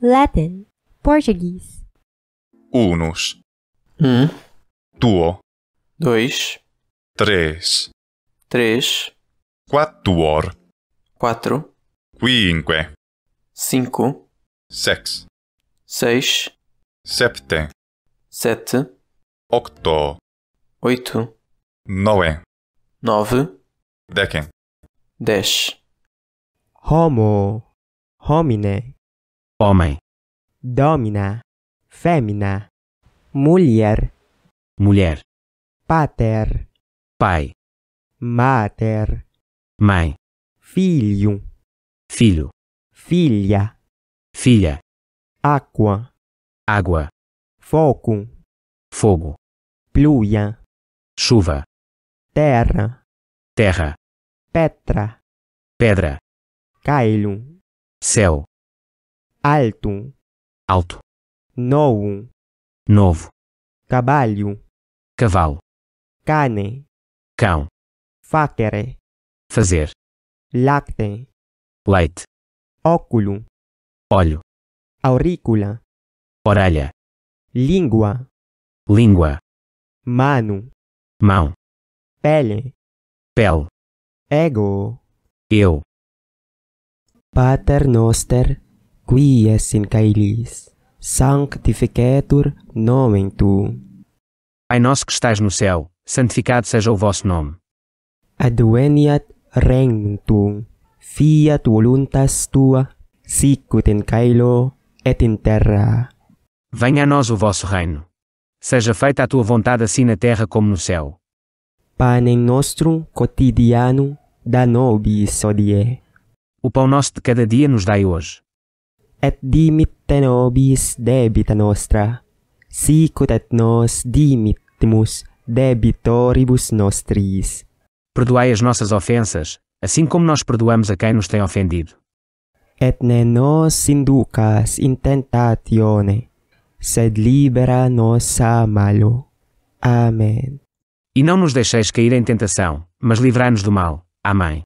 Latin, português. Unos. Um. Duo. Dois. Três. Três. Quattuor. Quatro. Quinque. Cinco. Sex. Seis. Septe. Sete. Octo. Oito. Noe. Nove. Decem. Dez. Homo. Homine. Homem. Domina. Fémina. Mulher. Mulher. Pater. Pai. Mater. Mãe. Filho. Filho. Filha. Filha. Água. Água. Foco. Fogo. Pluia. Chuva. Terra. Terra. Petra. Pedra. Cailo. Céu alto, alto, novo, novo, cavalo, cavalo, cane, cão, facere, fazer, lacte, leite, óculo, olho, aurícula, orelha, língua, língua, mano, mão, pele, pele, ego, eu. Pater Noster qui es in caelis, sanctificetur nomen tu. Pai nosso que estás no céu, santificado seja o vosso nome. Adveniat regnum tuum, fiat voluntas tua, sicut in caelo et in terra. Venha a nós o vosso reino. Seja feita a tua vontade assim na terra como no céu. Panem nostrum cotidiano da nobis odie. O pão nosso de cada dia nos dai hoje et nobis debita nostra, sicut et nos dimittimus debitoribus nostris. Perdoai as nossas ofensas, assim como nós perdoamos a quem nos tem ofendido. Et ne nos inducas in tentatione, sed libera nos a malo. Amém. E não nos deixeis cair em tentação, mas livrai-nos do mal. Amém.